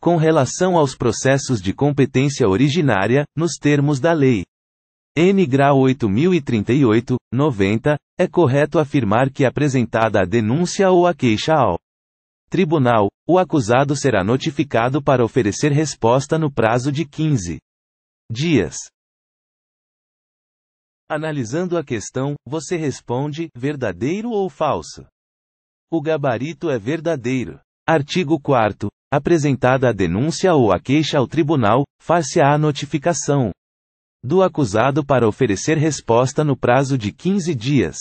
com relação aos processos de competência originária, nos termos da Lei. N. Grau 8038, 90, é correto afirmar que apresentada a denúncia ou a queixa ao Tribunal, o acusado será notificado para oferecer resposta no prazo de 15 dias. Analisando a questão, você responde: verdadeiro ou falso? O gabarito é verdadeiro. Artigo 4. Apresentada a denúncia ou a queixa ao tribunal, far-se-á a notificação do acusado para oferecer resposta no prazo de 15 dias.